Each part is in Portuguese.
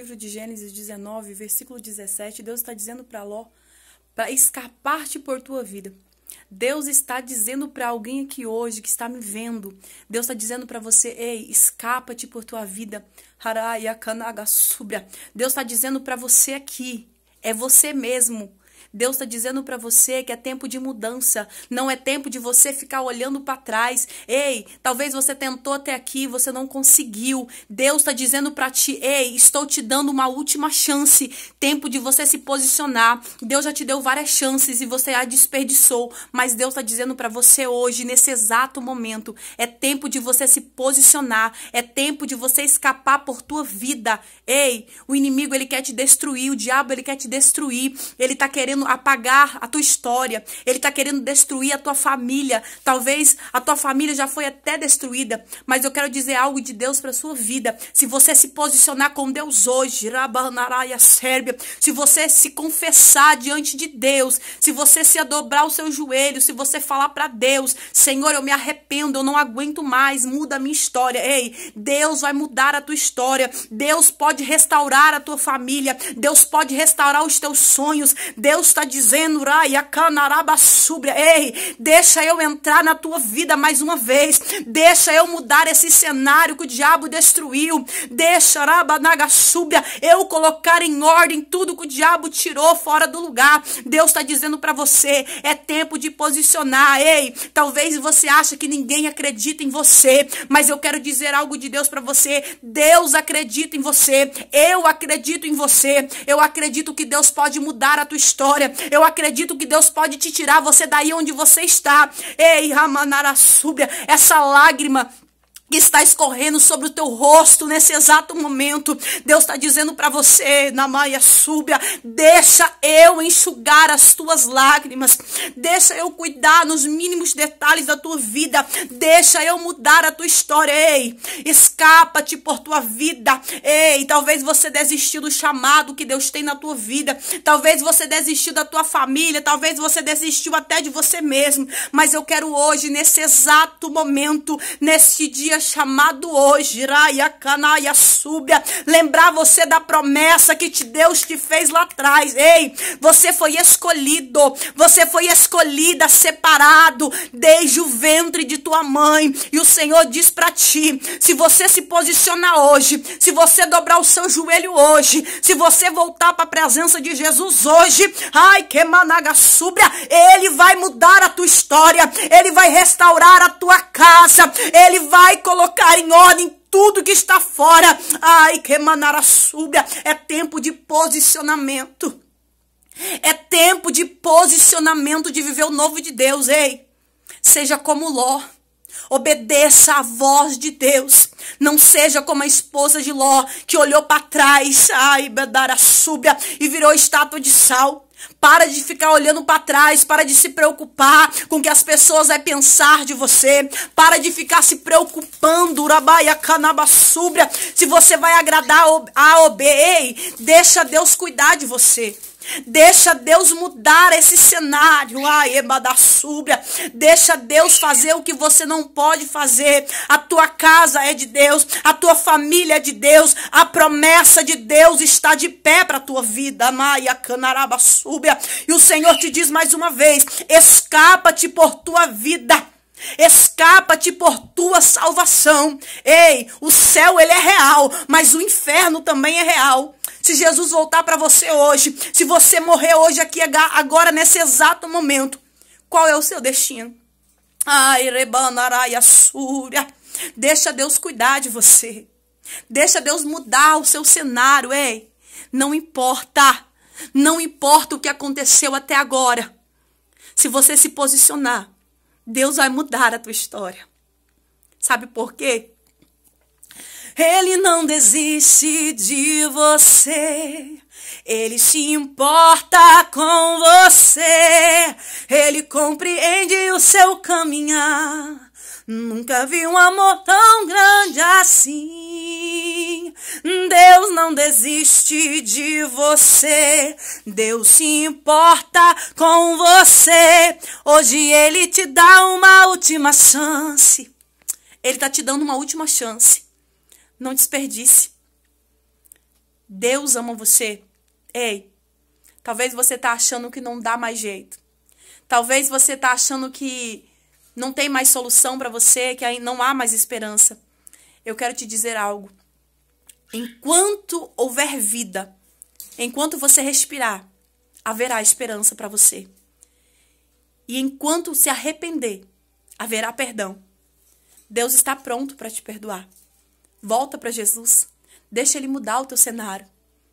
livro de Gênesis 19, versículo 17, Deus está dizendo para Ló para escapar-te por tua vida. Deus está dizendo para alguém aqui hoje que está me vendo. Deus está dizendo para você, ei, escapa-te por tua vida. Haraya Deus está dizendo para você aqui, é você mesmo. Deus está dizendo para você que é tempo de mudança, não é tempo de você ficar olhando para trás. Ei, talvez você tentou até aqui, você não conseguiu. Deus está dizendo para ti: ei, estou te dando uma última chance, tempo de você se posicionar. Deus já te deu várias chances e você a desperdiçou, mas Deus está dizendo para você hoje, nesse exato momento, é tempo de você se posicionar, é tempo de você escapar por tua vida. Ei, o inimigo ele quer te destruir, o diabo ele quer te destruir, ele tá querendo querendo apagar a tua história, ele está querendo destruir a tua família. Talvez a tua família já foi até destruída, mas eu quero dizer algo de Deus para a sua vida. Se você se posicionar com Deus hoje, Rabanaraia Sérbia, se você se confessar diante de Deus, se você se dobrar o seu joelho, se você falar para Deus, Senhor, eu me arrependo, eu não aguento mais, muda a minha história. Ei, Deus vai mudar a tua história. Deus pode restaurar a tua família. Deus pode restaurar os teus sonhos. Deus está dizendo, ei, deixa eu entrar na tua vida mais uma vez, deixa eu mudar esse cenário que o diabo destruiu, deixa Rabanagasúbia eu colocar em ordem tudo que o diabo tirou fora do lugar. Deus está dizendo para você, é tempo de posicionar, ei, talvez você ache que ninguém acredita em você, mas eu quero dizer algo de Deus para você, Deus acredita em você, eu acredito em você, eu acredito que Deus pode mudar a tua história vitória. Eu acredito que Deus pode te tirar você daí onde você está. Ei, Ramanara Súbia, essa lágrima que está escorrendo sobre o teu rosto nesse exato momento. Deus está dizendo para você, na Maia Súbia, deixa eu enxugar as tuas lágrimas, deixa eu cuidar nos mínimos detalhes da tua vida, deixa eu mudar a tua história. Ei, escapa-te por tua vida. Ei, talvez você desistiu do chamado que Deus tem na tua vida, talvez você desistiu da tua família, talvez você desistiu até de você mesmo, mas eu quero hoje, nesse exato momento, neste dia chamado hoje. Raia, canaia, súbia. Lembrar você da promessa que te Deus te fez lá atrás. Ei, você foi escolhido. Você foi escolhida, separado desde o ventre de tua mãe. E o Senhor diz para ti: se você se posicionar hoje, se você dobrar o seu joelho hoje, se você voltar para a presença de Jesus hoje, ai que managa súbia, ele vai mudar a tua história, ele vai restaurar a tua casa, ele vai colocar em ordem tudo que está fora. Ai, que súbia. É tempo de posicionamento. É tempo de posicionamento de viver o novo de Deus, ei. Seja como Ló. Obedeça à voz de Deus. Não seja como a esposa de Ló, que olhou para trás, ai, Bedara súbia, e virou estátua de sal. Para de ficar olhando para trás, para de se preocupar com o que as pessoas vão pensar de você. Para de ficar se preocupando, urabaia canabassúbria, se você vai agradar a OB. Ei, deixa Deus cuidar de você. Deixa Deus mudar esse cenário. Eba da súbia. Deixa Deus fazer o que você não pode fazer. A tua casa é de Deus, a tua família é de Deus, a promessa de Deus está de pé para a tua vida. Maia canaraba súbia. E o Senhor te diz mais uma vez: escapa-te por tua vida. Escapa-te por tua salvação. Ei, o céu ele é real, mas o inferno também é real. Se Jesus voltar para você hoje, se você morrer hoje aqui agora nesse exato momento, qual é o seu destino? Ai, rebanaraia súria. Deixa Deus cuidar de você. Deixa Deus mudar o seu cenário, ei. Não importa. Não importa o que aconteceu até agora. Se você se posicionar, Deus vai mudar a tua história. Sabe por quê? Ele não desiste de você. Ele se importa com você. Ele compreende o seu caminhar. Nunca vi um amor tão grande assim. Deus não desiste de você. Deus se importa com você. Hoje ele te dá uma última chance. Ele tá te dando uma última chance. Não desperdice. Deus ama você. Ei, talvez você tá achando que não dá mais jeito. Talvez você tá achando que não tem mais solução para você, que não há mais esperança. Eu quero te dizer algo. Enquanto houver vida, enquanto você respirar, haverá esperança para você. E enquanto se arrepender, haverá perdão. Deus está pronto para te perdoar. Volta para Jesus. Deixa ele mudar o teu cenário.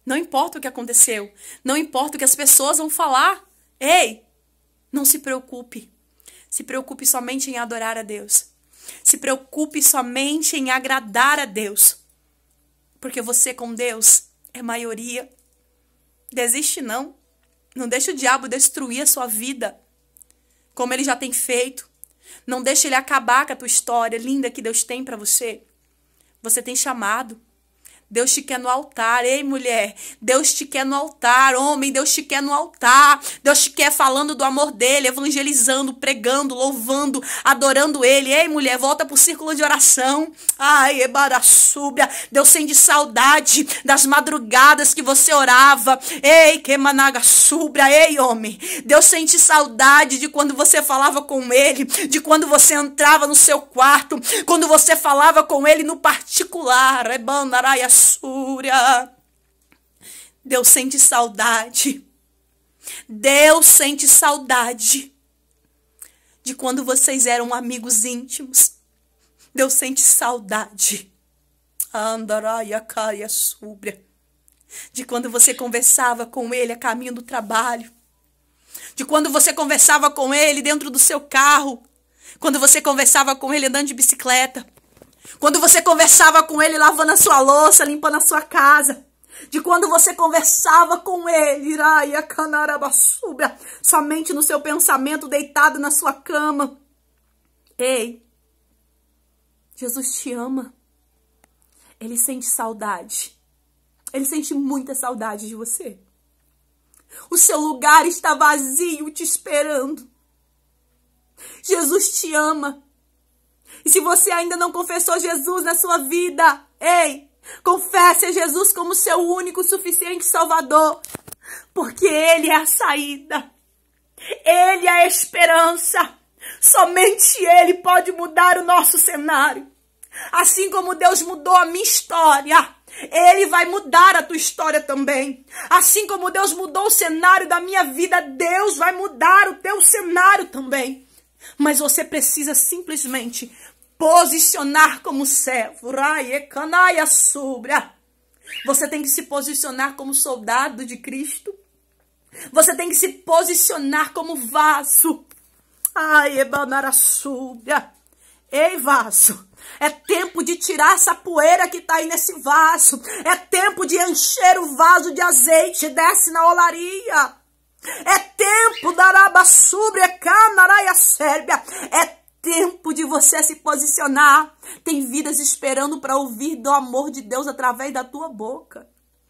Não importa o que aconteceu, não importa o que as pessoas vão falar. Ei, não se preocupe. Se preocupe somente em adorar a Deus. Se preocupe somente em agradar a Deus. Porque você com Deus é maioria. Desiste não. Não deixe o diabo destruir a sua vida, como ele já tem feito. Não deixe ele acabar com a tua história linda que Deus tem para você. Você tem chamado Deus te quer no altar, ei mulher. Deus te quer no altar, homem. Deus te quer no altar. Deus te quer falando do amor dele, evangelizando, pregando, louvando, adorando ele. Ei mulher, volta pro círculo de oração. Ai, ebaraçúbia. Deus sente saudade das madrugadas que você orava. Ei, que Ei, homem. Deus sente saudade de quando você falava com ele, de quando você entrava no seu quarto, quando você falava com ele no particular. Ebanaraias doçura. Deus sente saudade. Deus sente saudade de quando vocês eram amigos íntimos. Deus sente saudade. Andaraya caia subra. De quando você conversava com ele a caminho do trabalho. De quando você conversava com ele dentro do seu carro. Quando você conversava com ele andando de bicicleta. Quando você conversava com ele lavando a sua louça, limpando a sua casa. De quando você conversava com ele, Iraia Canarabasúbia, somente no seu pensamento, deitado na sua cama. Ei, Jesus te ama. Ele sente saudade. Ele sente muita saudade de você. O seu lugar está vazio te esperando. Jesus te ama. E se você ainda não confessou Jesus na sua vida, ei, confesse a Jesus como seu único suficiente Salvador, porque Ele é a saída, Ele é a esperança. Somente Ele pode mudar o nosso cenário. Assim como Deus mudou a minha história, Ele vai mudar a tua história também. Assim como Deus mudou o cenário da minha vida, Deus vai mudar o teu cenário também. Mas você precisa simplesmente posicionar como servo. Canaia sobra. Você tem que se posicionar como soldado de Cristo. Você tem que se posicionar como vaso. Ai, ebanara Ei, vaso. É tempo de tirar essa poeira que está aí nesse vaso. É tempo de encher o vaso de azeite. Desce na olaria. É tempo da Araba Súbria, Canaraia Sérbia. É tempo de você se posicionar. Tem vidas esperando para ouvir do amor de Deus através da tua boca.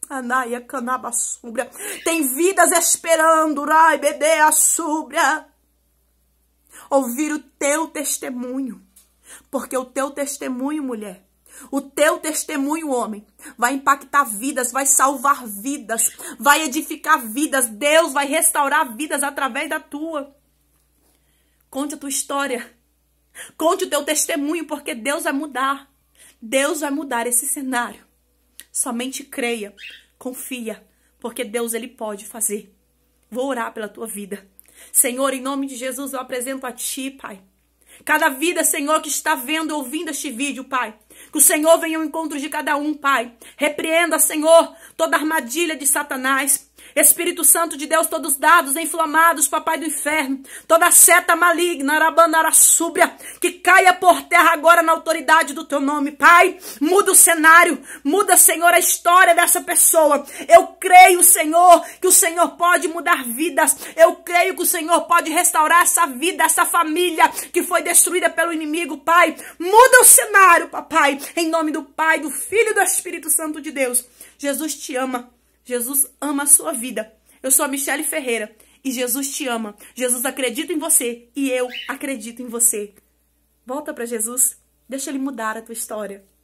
Anaia canaba súbria. Tem vidas esperando, rai bebê a súbria. Ouvir o teu testemunho. Porque o teu testemunho, mulher, o teu testemunho, homem, vai impactar vidas, vai salvar vidas, vai edificar vidas. Deus vai restaurar vidas através da tua. Conte a tua história. Conte o teu testemunho, porque Deus vai mudar. Deus vai mudar esse cenário. Somente creia, confia, porque Deus ele pode fazer. Vou orar pela tua vida. Senhor, em nome de Jesus, eu apresento a ti, Pai. Cada vida, Senhor, que está vendo, ouvindo este vídeo, Pai. Que o Senhor venha ao encontro de cada um, Pai. Repreenda, Senhor, toda armadilha de Satanás. Espírito Santo de Deus, todos os dados inflamados, papai do inferno, toda seta maligna, arabanara súbria, que caia por terra agora na autoridade do teu nome, Pai. Muda o cenário, muda, Senhor, a história dessa pessoa. Eu creio, Senhor, que o Senhor pode mudar vidas. Eu creio que o Senhor pode restaurar essa vida, essa família que foi destruída pelo inimigo, Pai. Muda o cenário, papai, em nome do Pai, do Filho e do Espírito Santo de Deus. Jesus te ama. Jesus ama a sua vida. Eu sou a Michele Ferreira e Jesus te ama. Jesus acredita em você e eu acredito em você. Volta para Jesus, deixa ele mudar a tua história.